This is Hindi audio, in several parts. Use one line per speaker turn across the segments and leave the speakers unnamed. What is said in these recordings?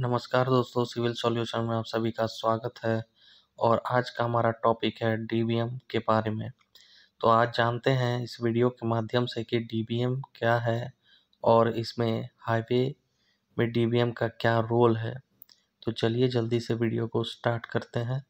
नमस्कार दोस्तों सिविल सॉल्यूशन में आप सभी का स्वागत है और आज का हमारा टॉपिक है डीबीएम के बारे में तो आज जानते हैं इस वीडियो के माध्यम से कि डीबीएम क्या है और इसमें हाईवे में डीबीएम का क्या रोल है तो चलिए जल्दी से वीडियो को स्टार्ट करते हैं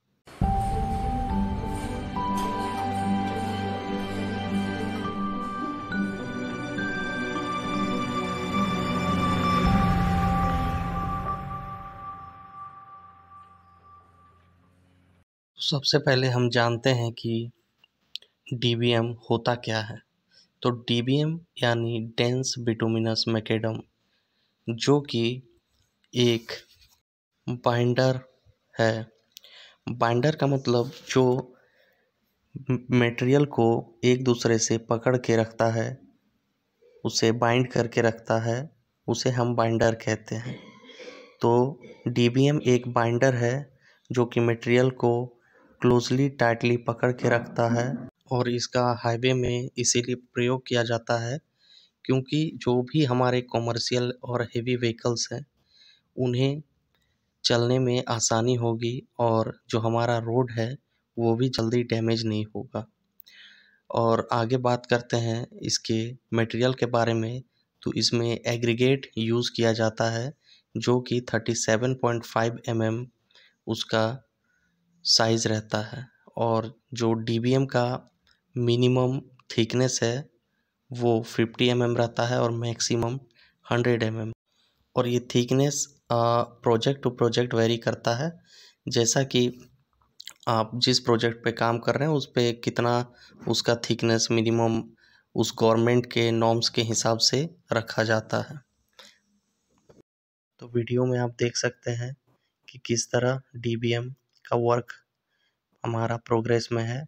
सबसे पहले हम जानते हैं कि डी होता क्या है तो डी यानी डेंस बिटोमिनस मैकेडम जो कि एक बाइंडर है बाइंडर का मतलब जो मटेरियल को एक दूसरे से पकड़ के रखता है उसे बाइंड करके रखता है उसे हम बाइंडर कहते हैं तो डी एक बाइंडर है जो कि मटेरियल को क्लोजली टाइटली पकड़ के रखता है और इसका हाईवे में इसीलिए प्रयोग किया जाता है क्योंकि जो भी हमारे कॉमर्शियल और हेवी व्हीकल्स हैं उन्हें चलने में आसानी होगी और जो हमारा रोड है वो भी जल्दी डैमेज नहीं होगा और आगे बात करते हैं इसके मटेरियल के बारे में तो इसमें एग्रीगेट यूज़ किया जाता है जो कि 37.5 एम mm उसका साइज़ रहता है और जो डी बी एम का मिनिमम थिकनेस है वो फिफ्टी एम एम रहता है और मैक्सिमम हंड्रेड एम एम और ये thickness project to project vary करता है जैसा कि आप जिस प्रोजेक्ट पे काम कर रहे हैं उस पर कितना उसका थिकनेस मिनिमम उस गवर्नमेंट के नॉर्म्स के हिसाब से रखा जाता है तो वीडियो में आप देख सकते हैं कि किस तरह डी बी एम का वर्क हमारा प्रोग्रेस में है